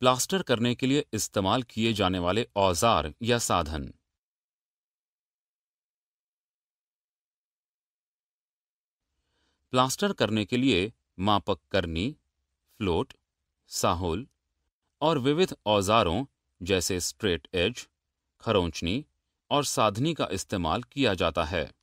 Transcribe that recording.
plaster करने के लिए इस्तेमाल किए जाने वाले औजार या साधन प्लास्टर करने के लिए मापक करनी फ्लोट साहुल और विविध औजारों जैसे स्ट्रेट एज खरोंचनी और साधनी का इस्तेमाल किया जाता है